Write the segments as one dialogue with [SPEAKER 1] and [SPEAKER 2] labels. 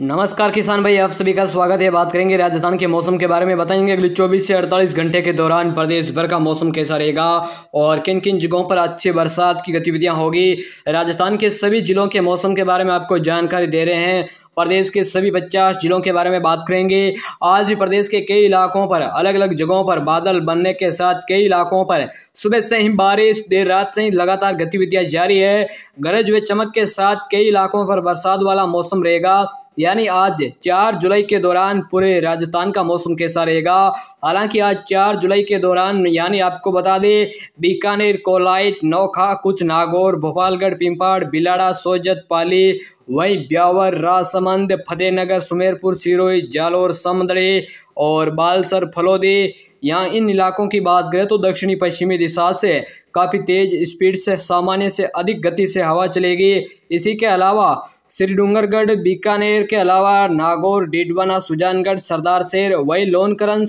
[SPEAKER 1] नमस्कार किसान भाई आप सभी का स्वागत है बात करेंगे राजस्थान के मौसम के बारे में बताएंगे अगले 24 से 48 घंटे के दौरान प्रदेश भर का मौसम कैसा रहेगा और किन किन जगहों पर अच्छी बरसात की गतिविधियां होगी राजस्थान के सभी जिलों के मौसम के बारे में आपको जानकारी दे रहे हैं प्रदेश के सभी पचास जिलों के बारे में बात करेंगे आज भी प्रदेश के कई इलाकों पर अलग अलग जगहों पर बादल बनने के साथ कई इलाकों पर सुबह से ही बारिश देर रात से ही लगातार गतिविधियाँ जारी है गरज व चमक के साथ कई इलाकों पर बरसात वाला मौसम रहेगा यानी आज 4 जुलाई के दौरान पूरे राजस्थान का मौसम कैसा रहेगा हालांकि आज 4 जुलाई के दौरान यानी आपको बता दें बीकानेर कोलाइट नौखा कुछ नागौर भोपालगढ़ पिंपाड़ बिलाड़ा सोजत पाली वहीं ब्यावर राजसमंद फतेहनगर सुमेरपुर सिरोही जालौर समदड़े और बालसर फलोदी यहाँ इन इलाकों की बात करें तो दक्षिणी पश्चिमी दिशा से काफ़ी तेज़ स्पीड से सामान्य से अधिक गति से हवा चलेगी इसी के अलावा श्री डूंगरगढ़ बीकानेर के अलावा नागौर डीडवाना सुजानगढ़ सरदार शेर वही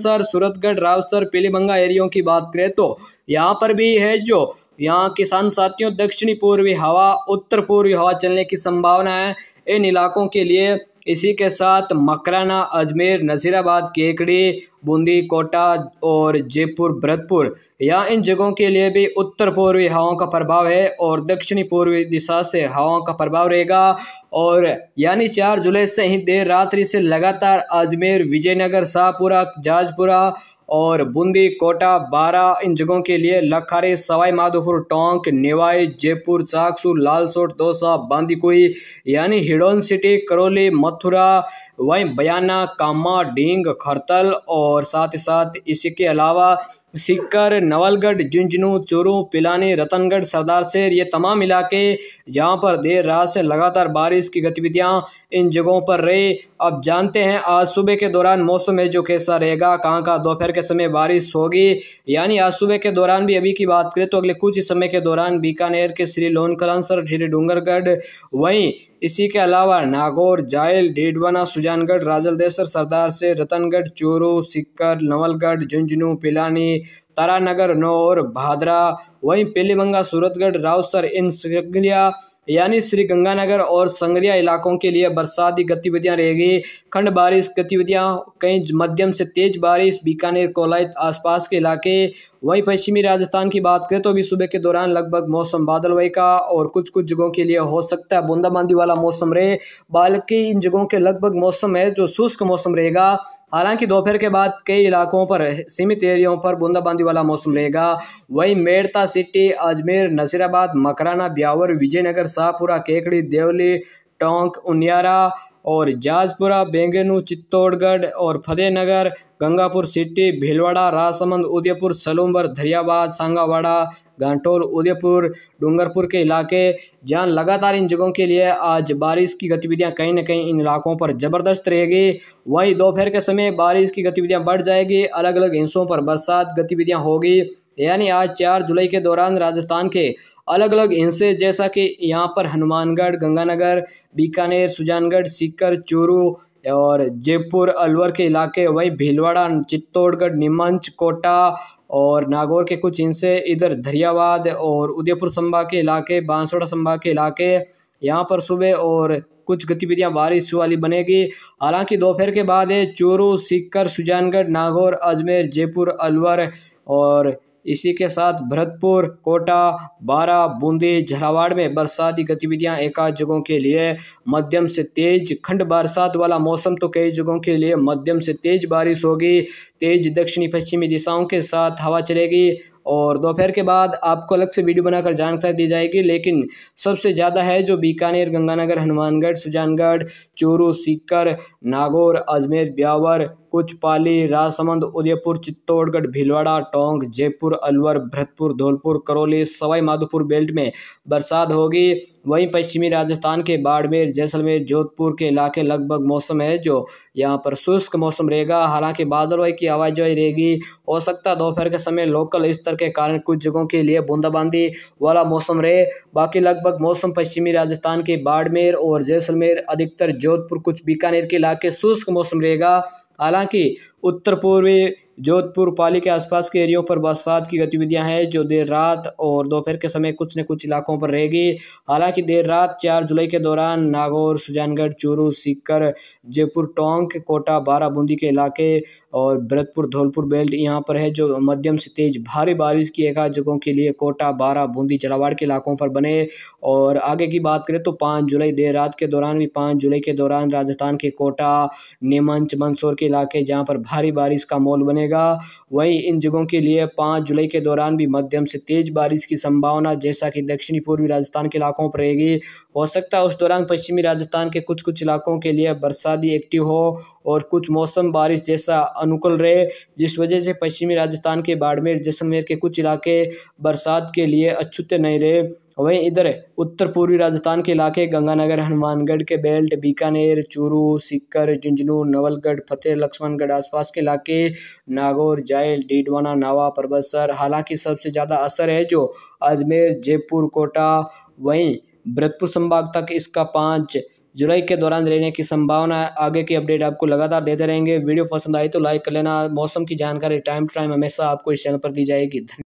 [SPEAKER 1] सर सूरतगढ़ रावसर पीलीभंगा एरियों की बात करें तो यहाँ पर भी है जो यहाँ किसान साथियों दक्षिणी पूर्वी हवा उत्तर पूर्वी हवा चलने की संभावना है इन इलाकों के लिए इसी के साथ मकराना अजमेर नज़ीराबाद केकड़ी बूंदी कोटा और जयपुर भरतपुर यहाँ इन जगहों के लिए भी उत्तर पूर्वी हवाओं का प्रभाव है और दक्षिणी पूर्वी दिशा से हवाओं का प्रभाव रहेगा और यानी चार जुलाई से ही देर रात्रि से लगातार अजमेर विजयनगर शाहपुरा जाजपुरा और बूंदी कोटा बारह इन जगहों के लिए लखारे सवाई माधोपुर टोंक नेवाई जयपुर चाकसू लालसोट दौसा बांदीकुई यानी हिडोन सिटी करौली मथुरा वहीं बयाना कामा डींग खरतल और साथ ही साथ इसी के अलावा सीकर नवलगढ़ झुंझुनू चूरू पिलानी रतनगढ़ सरदार शेर ये तमाम इलाके जहाँ पर देर रात से लगातार बारिश की गतिविधियाँ इन जगहों पर रही अब जानते हैं आज सुबह के दौरान मौसम है जो कैसा रहेगा कहाँ कहाँ दोपहर के समय बारिश होगी यानी आज सुबह के दौरान भी अभी की बात करें तो अगले कुछ ही समय के दौरान बीकानेर के श्री लोनकलांसर श्री डूंगरगढ़ वहीं इसी के अलावा नागौर जायल डेडवाना सुजानगढ़ राजलदेसर सरदार से रतनगढ़ चोरू सिक्कर नवलगढ़ झुंझुनू पिलानी तारानगर नौर भादरा वहीं पेलीबंगा सूरतगढ़ रावसर इन संग्रिया यानी श्री गंगानगर और संग्रिया इलाकों के लिए बरसाती गतिविधियां रहेगी खंड बारिश गतिविधियां कई मध्यम से तेज बारिश बीकानेर कोलायत आसपास के इलाके वहीं पश्चिमी राजस्थान की बात करें तो अभी सुबह के दौरान लगभग मौसम वही का और कुछ कुछ जगहों के लिए हो सकता है बूंदाबांदी वाला मौसम रहे बल्कि इन जगहों के लगभग मौसम है जो शुष्क मौसम रहेगा हालांकि दोपहर के बाद कई इलाकों पर सीमित एरियाओं पर बूंदाबांदी वाला मौसम रहेगा वहीं मेड़ता सिटी अजमेर नसीराबाद मकराना ब्यावर विजयनगर शाहपुरा केकड़ी देवली टोंक उनियारा और जाजपुरा बेंगनू चित्तौड़गढ़ और फतेहनगर गंगापुर सिटी भीलवाड़ा राजसमंद उदयपुर सलूमबर धरियाबाद सांगावाड़ा घाटोल उदयपुर डूंगरपुर के इलाके जहाँ लगातार इन जगहों के लिए आज बारिश की गतिविधियाँ कहीं ना कहीं इन इलाकों पर ज़बरदस्त रहेगी वहीं दोपहर के समय बारिश की गतिविधियाँ बढ़ जाएगी अलग अलग हिस्सों पर बरसात गतिविधियाँ होगी यानी आज चार जुलाई के दौरान राजस्थान के अलग अलग हिस्से जैसा कि यहाँ पर हनुमानगढ़ गंगानगर बीकानेर सुजानगढ़ सीकर चूरू और जयपुर अलवर के इलाके वहीं भीलवाड़ा चित्तौड़गढ़ नीमच कोटा और नागौर के कुछ हिस्से इधर धरियाबाद और उदयपुर संभाग के इलाके बांसवाड़ा संभाग के इलाके यहाँ पर सुबह और कुछ गतिविधियाँ बारिश वाली बनेगी हालांकि दोपहर के बाद चूरू सीकर सुजानगढ़ नागौर अजमेर जयपुर अलवर और इसी के साथ भरतपुर कोटा बारा बूंदी झालावाड़ में बरसाती गतिविधियां एकाध जगहों के लिए मध्यम से तेज खंड बरसात वाला मौसम तो कई जगहों के लिए मध्यम से तेज बारिश होगी तेज दक्षिणी पश्चिमी दिशाओं के साथ हवा चलेगी और दोपहर के बाद आपको अलग से वीडियो बनाकर जानकारी दी जाएगी लेकिन सबसे ज़्यादा है जो बीकानेर गंगानगर हनुमानगढ़ सुजानगढ़ चूरू सीकर नागौर अजमेर ब्यावर कुछ पाली राजसमंद उदयपुर चित्तौड़गढ़ भीलवाड़ा टोंक जयपुर अलवर भरतपुर धौलपुर करौली सवाई माधोपुर बेल्ट में बरसात होगी वहीं पश्चिमी राजस्थान के बाड़मेर जैसलमेर जोधपुर के इलाके लगभग मौसम है जो यहाँ पर शुष्क मौसम रहेगा हालांकि वाई की आवाजाही रहेगी हो सकता है दोपहर के समय लोकल स्तर के कारण कुछ जगहों के लिए बूंदाबांदी वाला मौसम रहे बाकी लगभग मौसम पश्चिमी राजस्थान के बाड़मेर और जैसलमेर अधिकतर जोधपुर कुछ बीकानेर के इलाके शुष्क मौसम रहेगा हालाँकि उत्तर पूर्वी जोधपुर पाली के आसपास के एरियो पर बरसात की गतिविधियां हैं जो देर रात और दोपहर के समय कुछ न कुछ इलाकों पर रहेगी हालांकि देर रात चार जुलाई के दौरान नागौर सुजानगढ़ चूरू सीकर जयपुर टोंक कोटा बाराबूंदी बूंदी के इलाके और भरतपुर धौलपुर बेल्ट यहाँ पर है जो मध्यम से तेज भारी बारिश की एकाध जगहों के लिए कोटा बारा बूंदी जलावाड़ के इलाकों पर बने और आगे की बात करें तो पाँच जुलाई देर रात के दौरान भी पाँच जुलाई के दौरान राजस्थान के कोटा नीमच मंदसौर के इलाके जहाँ पर भारी बारिश का माहौल बने रहेगा वहीं इन जगहों के लिए पाँच जुलाई के दौरान भी मध्यम से तेज़ बारिश की संभावना जैसा कि दक्षिणी पूर्वी राजस्थान के इलाकों पर रहेगी हो सकता है उस दौरान पश्चिमी राजस्थान के कुछ कुछ इलाकों के लिए बरसाती एक्टिव हो और कुछ मौसम बारिश जैसा अनुकूल रहे जिस वजह से पश्चिमी राजस्थान के बाड़मेर जैसलमेर के कुछ इलाके बरसात के लिए अछूते नहीं रहे वहीं इधर उत्तर पूर्वी राजस्थान के इलाके गंगानगर हनुमानगढ़ के बेल्ट बीकानेर चूरू सिक्कर झुंझुनू नवलगढ़ फतेह लक्ष्मणगढ़ आसपास के इलाके नागौर जायल डीडवाना नावा परबतसर हालांकि सबसे ज़्यादा असर है जो अजमेर जयपुर कोटा वहीं भरतपुर संभाग तक इसका पाँच जुलाई के दौरान रहने की संभावना है आगे की अपडेट आपको लगातार देते रहेंगे वीडियो पसंद आई तो लाइक कर लेना मौसम की जानकारी टाइम टू टाइम हमेशा आपको इस चैनल पर दी जाएगी